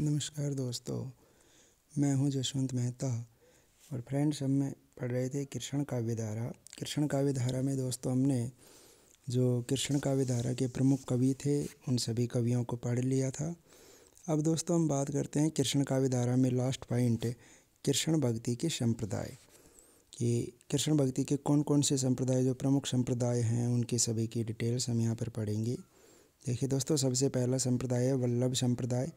नमस्कार दोस्तों मैं हूं जसवंत मेहता और फ्रेंड्स हम में पढ़ रहे थे कृष्ण काव्य धारा कृष्ण काव्य धारा में दोस्तों हमने जो कृष्ण काव्य धारा के प्रमुख कवि थे उन सभी कवियों को पढ़ लिया था अब दोस्तों हम बात करते हैं कृष्ण काव्य धारा में लास्ट पॉइंट कृष्ण भक्ति के संप्रदाय कि कृष्ण भक्ति के कौन कौन से संप्रदाय जो प्रमुख संप्रदाय हैं उनकी सभी की डिटेल्स हम यहाँ पर पढ़ेंगे देखिए दोस्तों सबसे पहला संप्रदाय है वल्लभ संप्रदाय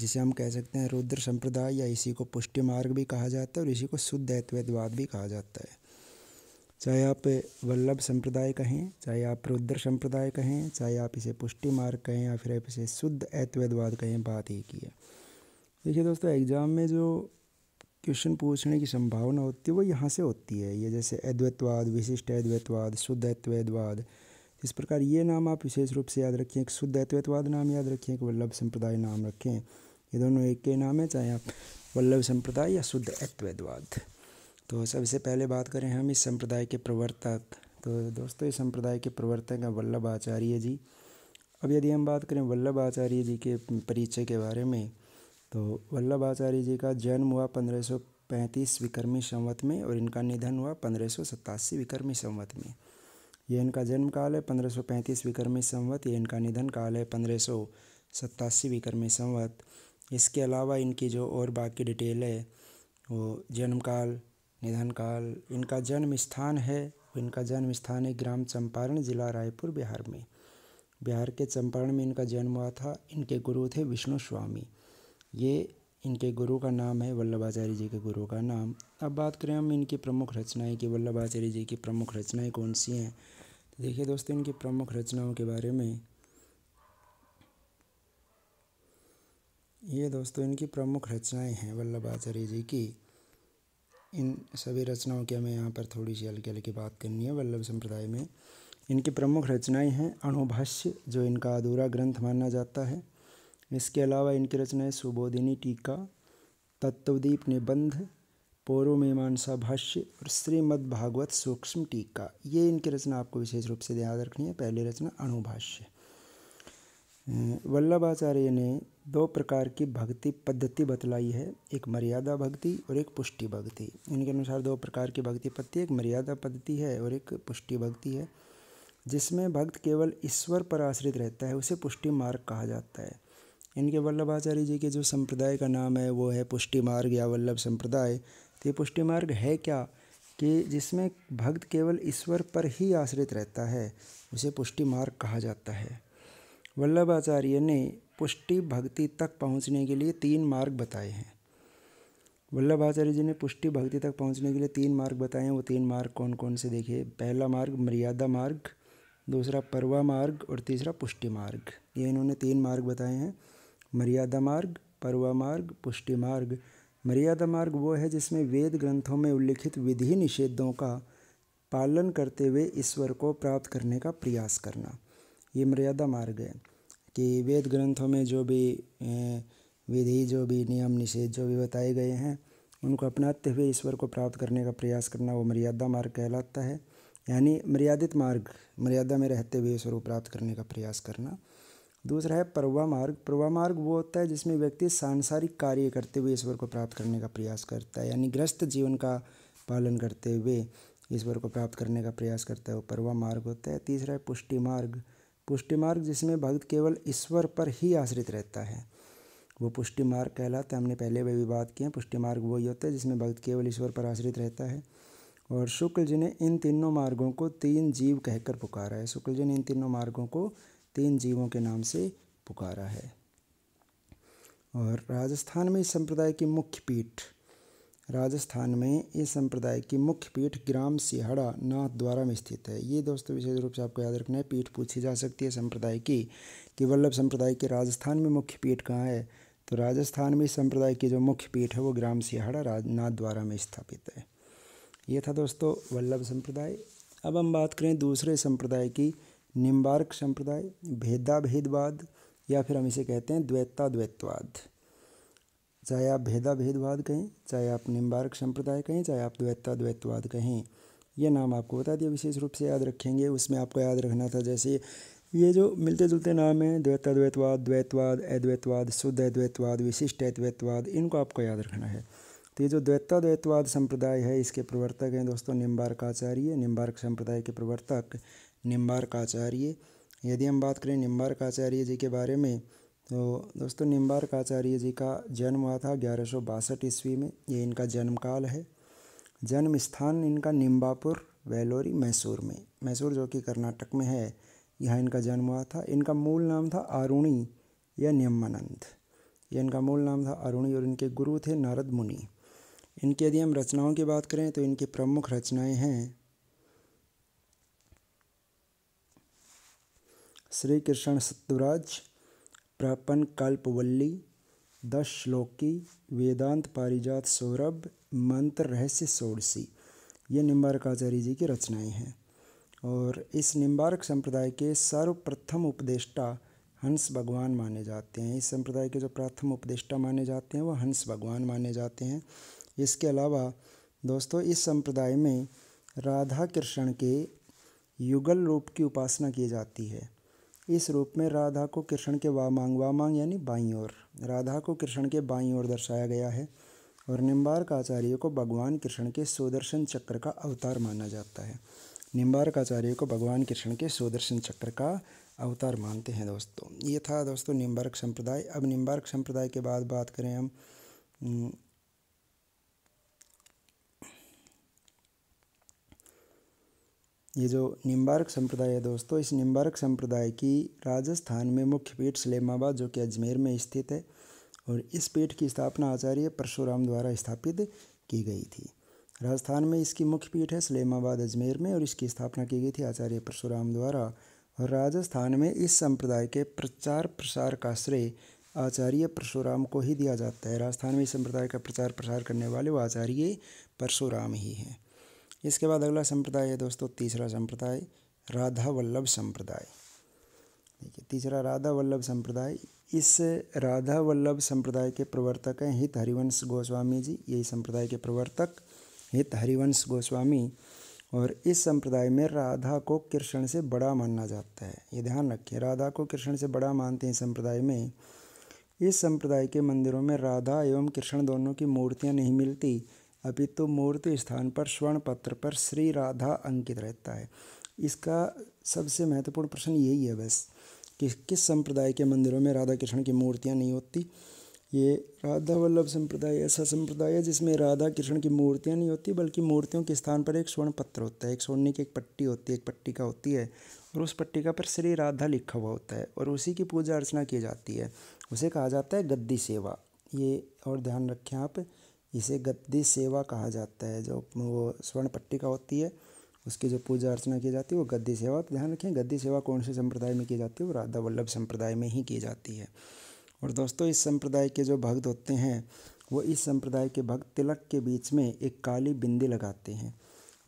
जिसे हम कह सकते हैं रुद्र संप्रदाय या इसी को पुष्टि मार्ग भी कहा जाता है और इसी को शुद्ध अद्वैतवाद भी कहा जाता है चाहे आप वल्लभ संप्रदाय कहें चाहे आप रुद्र संप्रदाय कहें चाहे आप इसे पुष्टि मार्ग कहें या फिर आप इसे शुद्ध ऐतवेदवाद कहें बात एक ही है देखिए दोस्तों एग्ज़ाम में जो क्वेश्चन पूछने की संभावना होती है वो यहाँ से होती है ये जैसे अद्वैतवाद विशिष्ट अद्वैतवाद शुद्ध अद्वैतवाद इस प्रकार ये नाम आप विशेष रूप से याद रखें एक शुद्ध अद्वैतवाद नाम याद रखें एक वल्लभ संप्रदाय नाम रखें ये दोनों एक के नाम है चाहे आप वल्लभ संप्रदाय या शुद्ध अद्वैतवाद तो सबसे पहले बात करें हम इस संप्रदाय के प्रवर्तक तो दोस्तों इस संप्रदाय के प्रवर्तक हैं वल्लभ आचार्य जी अब यदि हम बात करें वल्लभ आचार्य जी के परिचय के बारे में तो वल्लभ आचार्य जी का जन्म हुआ पंद्रह सौ पैंतीस विक्रमी संवत में और इनका निधन हुआ पंद्रह सौ सतासी विक्रमी संवत में ये इनका जन्म काल है पंद्रह सौ पैंतीस विक्रमी संवत ये इनका निधन काल है पंद्रह सौ सतासी विक्रमी संवत इसके अलावा इनकी जो और बाकी डिटेल है वो जन्मकाल निधन काल इनका जन्म स्थान है इनका जन्म स्थान है ग्राम चंपारण ज़िला रायपुर बिहार में बिहार के चंपारण में इनका जन्म हुआ था इनके गुरु थे विष्णु स्वामी ये इनके गुरु का नाम है वल्लभाचार्य जी के गुरु का नाम अब बात करें हम इनकी प्रमुख रचनाएं की वल्लभाचार्य जी की प्रमुख रचनाएं कौन सी हैं तो देखिए दोस्तों इनकी प्रमुख रचनाओं के बारे में ये दोस्तों इनकी प्रमुख रचनाएं हैं वल्लभाचार्य जी की इन सभी रचनाओं की हमें यहाँ पर थोड़ी सी हल्की हल्की बात करनी है वल्लभ संप्रदाय में इनकी प्रमुख रचनाएं हैं अणुभाष्य जो इनका अधूरा ग्रंथ माना जाता है इसके अलावा इनकी रचनाएं सुबोधिनी टीका तत्वदीप निबंध पौरव मीमांसा भाष्य और श्रीमद्भागवत सूक्ष्म टीका ये इनकी रचना आपको विशेष रूप से ध्यान रखनी है पहली रचना अणुभाष्य वल्लभाचार्य ने दो प्रकार की भक्ति पद्धति बतलाई है एक मर्यादा भक्ति और एक पुष्टि भक्ति इनके अनुसार दो प्रकार की भक्ति पद्धति एक मर्यादा पद्धति है और एक पुष्टि भक्ति है जिसमें भक्त केवल ईश्वर पर आश्रित रहता है उसे पुष्टि मार्ग कहा जाता है इनके वल्लभाचार्य जी के जो संप्रदाय का नाम है वो है पुष्टि मार्ग या वल्लभ संप्रदाय तो ये पुष्टि मार्ग है क्या कि जिसमें भक्त केवल ईश्वर पर ही आश्रित रहता है उसे पुष्टि मार्ग कहा जाता है वल्लभाचार्य ने पुष्टि भक्ति तक पहुंचने के लिए तीन मार्ग बताए हैं वल्लभ आचार्य जी ने पुष्टि भक्ति तक पहुंचने के लिए तीन मार्ग बताए हैं वो तीन मार्ग कौन कौन से देखिए पहला मार्ग मर्यादा मार्ग दूसरा परवा मार्ग और तीसरा पुष्टि मार्ग ये इन्होंने तीन मार्ग बताए हैं मर्यादा मार्ग परवा मार्ग पुष्टि मार्ग मर्यादा मार्ग वो है जिसमें वेद ग्रंथों में उल्लिखित विधि निषेधों का पालन करते हुए ईश्वर को प्राप्त करने का प्रयास करना ये मर्यादा मार्ग है कि वेद ग्रंथों में जो भी विधि जो भी नियम निषेध जो भी बताए गए हैं उनको अपनाते हुए ईश्वर को प्राप्त करने का प्रयास करना वो मर्यादा मार्ग कहलाता है यानी मर्यादित मार्ग मर्यादा में रहते हुए ईश्वर को प्राप्त करने का प्रयास करना दूसरा है परवा मार्ग परवा मार्ग वो होता है जिसमें व्यक्ति सांसारिक कार्य करते हुए ईश्वर को प्राप्त करने का प्रयास करता है यानी ग्रस्त जीवन का पालन करते हुए ईश्वर को प्राप्त करने का प्रयास करता है वो परवा मार्ग होता है तीसरा है पुष्टि मार्ग पुष्टि मार्ग जिसमें भक्त केवल ईश्वर पर ही आश्रित रहता है वो पुष्टि मार्ग कहलाता है हमने पहले भी बात की है पुष्टि मार्ग वही होता है जिसमें भक्त केवल ईश्वर पर आश्रित रहता है और शुक्ल जी ने इन तीनों मार्गों को तीन जीव कहकर पुकारा है शुक्ल जी ने इन तीनों मार्गों को तीन जीवों के नाम से पुकारा है और राजस्थान में इस संप्रदाय की मुख्य पीठ राजस्थान में इस संप्रदाय की मुख्य पीठ ग्राम सिहाड़ा नाथ द्वारा में स्थित है ये दोस्तों विशेष रूप से आपको याद रखना है पीठ पूछी जा सकती है संप्रदाय की कि वल्लभ संप्रदाय के राजस्थान में मुख्य पीठ कहाँ है तो राजस्थान में इस संप्रदाय की जो मुख्य पीठ है वो ग्राम सिहाड़ा राजनाथ द्वारा में स्थापित है ये था दोस्तों वल्लभ संप्रदाय अब हम बात करें दूसरे संप्रदाय की निम्बार्क संप्रदाय भेदा भेदवाद या फिर हम इसे कहते हैं द्वैता द्वैतवाद चाहे आप भेदा भेदवाद कहें चाहे आप निम्बारक संप्रदाय कहें चाहे आप द्वैता द्वैतवाद कहें ये नाम आपको बता दिया विशेष रूप से याद रखेंगे उसमें आपको याद रखना था जैसे ये जो मिलते जुलते नाम हैं द्वैता द्वैतवाद द्वैतवाद अद्वैतवाद शुद्ध अद्वैतवाद विशिष्ट अद्वैतवाद इनको आपको याद रखना है तो ये जो द्वैता द्वैतवाद संप्रदाय है इसके प्रवर्तक हैं दोस्तों निम्बारक आचार्य निम्बारक संप्रदाय के प्रवर्तक निम्बारक आचार्य यदि हम बात करें निम्बारक आचार्य जी के बारे में तो दोस्तों निम्बार्क आचार्य जी का जन्म हुआ था ग्यारह सौ बासठ ईस्वी में ये इनका जन्मकाल है जन्म स्थान इनका निम्बापुर वेलोरी मैसूर में मैसूर जो कि कर्नाटक में है यहाँ इनका जन्म हुआ था इनका मूल नाम था अरुणी या निम्मानंद ये इनका मूल नाम था अरुणी और इनके गुरु थे नारद मुनि इनकी यदि हम रचनाओं की बात करें तो इनकी प्रमुख रचनाएं हैं श्री कृष्ण सत्वराज प्रपन कल्पवल्ली दस श्लोकी वेदांत पारिजात सौरभ मंत्र रहस्य सोड़सी ये निम्बारकाचार्य जी की रचनाएं हैं और इस निम्बारक संप्रदाय के सर्वप्रथम उपदेष्टा हंस भगवान माने जाते हैं इस संप्रदाय के जो प्रथम उपदेष्टा माने जाते हैं वो हंस भगवान माने जाते हैं इसके अलावा दोस्तों इस संप्रदाय में राधा कृष्ण के युगल रूप की उपासना की जाती है इस रूप में राधा को कृष्ण के वामांग वामांग यानी बाई ओर राधा को कृष्ण के बाई ओर दर्शाया गया है और आचार्य को भगवान कृष्ण के सुदर्शन चक्र का अवतार माना जाता है आचार्य को भगवान कृष्ण के सुदर्शन चक्र का अवतार मानते हैं दोस्तों ये था दोस्तों निम्बार्क संप्रदाय अब निम्बार्क संप्रदाय के बाद बात करें हम ये जो निम्बार्क संप्रदाय है दोस्तों इस निम्बार्क संप्रदाय की राजस्थान में मुख्य पीठ सलेमाबाद जो कि अजमेर में स्थित है और इस पीठ की स्थापना आचार्य परशुराम द्वारा स्थापित की गई थी राजस्थान में इसकी मुख्य पीठ है सलेमाबाद अजमेर में और इसकी स्थापना की गई थी आचार्य परशुराम द्वारा और राजस्थान में इस संप्रदाय के प्रचार प्रसार का श्रेय आचार्य परशुराम को ही दिया जाता है राजस्थान में इस संप्रदाय का प्रचार प्रसार करने वाले वो आचार्य परशुराम ही हैं इसके बाद अगला संप्रदाय है दोस्तों तीसरा संप्रदाय राधा वल्लभ संप्रदाय देखिए तीसरा राधा वल्लभ संप्रदाय इस राधा वल्लभ संप्रदाय के प्रवर्तक हैं हित हरिवंश गोस्वामी जी यही संप्रदाय के प्रवर्तक हित हरिवंश गोस्वामी और इस संप्रदाय में राधा को कृष्ण से बड़ा माना जाता है ये ध्यान रखिए राधा को कृष्ण से बड़ा मानते हैं संप्रदाय में इस संप्रदाय के मंदिरों में राधा एवं कृष्ण दोनों की मूर्तियाँ नहीं मिलती अपितु तो मूर्ति स्थान पर स्वर्ण पत्र पर श्री राधा अंकित रहता है इसका सबसे महत्वपूर्ण प्रश्न यही है बस कि किस संप्रदाय के मंदिरों में राधा कृष्ण की मूर्तियाँ नहीं होती ये राधा वल्लभ संप्रदाय ऐसा संप्रदाय है जिसमें राधा कृष्ण की मूर्तियाँ नहीं होती बल्कि मूर्तियों के स्थान पर एक स्वर्ण पत्र होता है एक सोने की एक पट्टी होती है एक पट्टिका होती है और उस पट्टिका पर श्री राधा लिखा हुआ होता है और उसी की पूजा अर्चना की जाती है उसे कहा जाता है गद्दी सेवा ये और ध्यान रखें आप इसे गद्दी सेवा कहा जाता है जो वो स्वर्ण पट्टी का होती है उसकी जो पूजा अर्चना की जाती है वो गद्दी सेवा तो ध्यान रखें गद्दी सेवा कौन से संप्रदाय में की जाती है वो राधा वल्लभ संप्रदाय में ही की जाती है और दोस्तों इस संप्रदाय के जो भक्त होते हैं वो इस संप्रदाय के भक्त तिलक के बीच में एक काली बिंदी लगाते हैं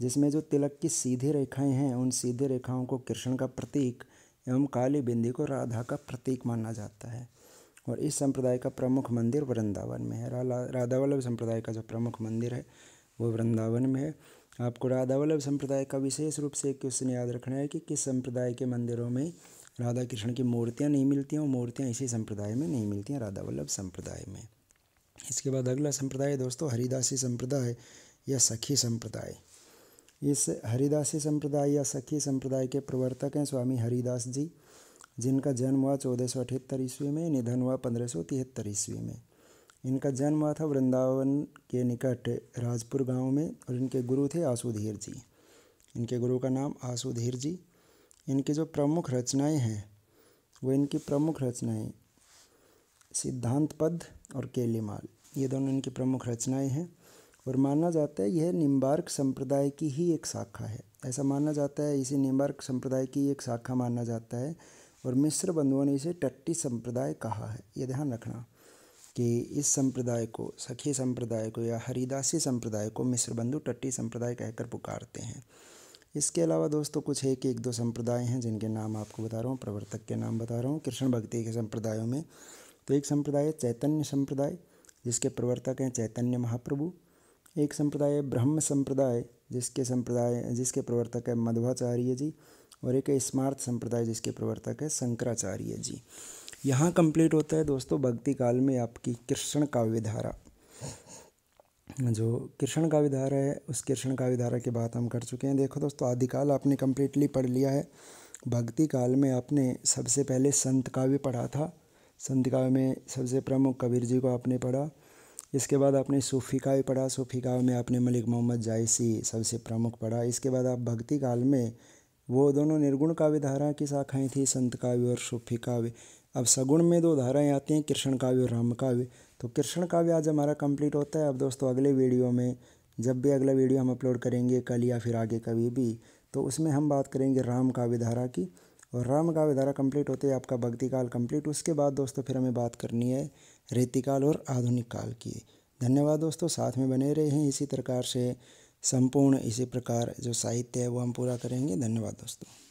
जिसमें जो तिलक की सीधी रेखाएं हैं उन सीधी रेखाओं को कृष्ण का प्रतीक एवं काली बिंदी को राधा का प्रतीक माना जाता है और इस संप्रदाय का प्रमुख मंदिर वृंदावन में है राधा वल्लभ संप्रदाय का जो प्रमुख मंदिर है वो वृंदावन में है आपको राधा वल्लभ संप्रदाय का विशेष रूप से एक क्वेश्चन याद रखना है कि किस संप्रदाय के मंदिरों में राधा कृष्ण की मूर्तियाँ नहीं मिलती हैं और मूर्तियाँ इसी संप्रदाय में नहीं मिलती हैं राधा वल्लभ संप्रदाय में इसके बाद अगला संप्रदाय दोस्तों हरिदासी संप्रदाय या सखी संप्रदाय इस हरिदासी संप्रदाय या सखी संप्रदाय के प्रवर्तक हैं स्वामी हरिदास जी जिनका जन्म हुआ चौदह सौ अठहत्तर ईस्वी में निधन हुआ पंद्रह सौ तिहत्तर ईस्वी में इनका जन्म हुआ था वृंदावन के निकट राजपुर गांव में और इनके गुरु थे आसुधीर जी इनके गुरु का नाम आसुधीर जी इनकी जो प्रमुख रचनाएं हैं वो इनकी प्रमुख रचनाएं सिद्धांत पद और केलीमाल ये दोनों इनकी प्रमुख रचनाएं हैं और माना जाता है यह निम्बार्क संप्रदाय की ही एक शाखा है ऐसा माना जाता है इसी निम्बार्क संप्रदाय की एक शाखा माना जाता है और मिस्र बंधुओं ने इसे टट्टी संप्रदाय कहा है ये ध्यान रखना कि इस संप्रदाय को सखी संप्रदाय को या हरिदासी संप्रदाय को मिस्र बंधु टट्टी संप्रदाय कहकर पुकारते हैं इसके अलावा दोस्तों कुछ एक एक दो संप्रदाय हैं जिनके नाम आपको बता रहा हूँ प्रवर्तक के नाम बता रहा हूँ कृष्ण भक्ति के संप्रदायों में तो एक संप्रदाय है चैतन्य संप्रदाय जिसके प्रवर्तक हैं चैतन्य महाप्रभु एक संप्रदाय है ब्रह्म संप्रदाय जिसके संप्रदाय जिसके प्रवर्तक है मध्वाचार्य जी और एक स्मार्थ संप्रदाय जिसके प्रवर्तक है शंकराचार्य जी यहाँ कंप्लीट होता है दोस्तों भक्ति काल में आपकी कृष्ण काव्यधारा जो कृष्ण काव्यधारा है उस कृष्ण काव्यधारा की बात हम कर चुके हैं देखो दोस्तों आदिकाल आपने कम्प्लीटली पढ़ लिया है भक्ति काल में आपने सबसे पहले संत काव्य पढ़ा था संत काव्य में सबसे प्रमुख कबीर जी को आपने पढ़ा इसके बाद आपने सूफ़ी काव्य पढ़ा सूफ़ी काव्य में आपने मलिक मोहम्मद जायसी सबसे प्रमुख पढ़ा इसके बाद आप भक्ति काल में वो दोनों निर्गुण काव्य धारा की शाखाएँ थी संत काव्य और सूफी काव्य अब सगुण में दो धाराएँ आती हैं कृष्ण काव्य और राम काव्य तो कृष्ण काव्य आज हमारा कंप्लीट होता है अब दोस्तों अगले वीडियो में जब भी अगला वीडियो हम अपलोड करेंगे कल या फिर आगे कभी भी तो उसमें हम बात करेंगे राम काव्य धारा की और राम काव्य धारा कंप्लीट होते ही आपका भक्ति काल कंप्लीट उसके बाद दोस्तों फिर हमें बात करनी है रेतिकाल और आधुनिक काल की धन्यवाद दोस्तों साथ में बने रहे हैं इसी प्रकार से संपूर्ण इसी प्रकार जो साहित्य है वो हम पूरा करेंगे धन्यवाद दोस्तों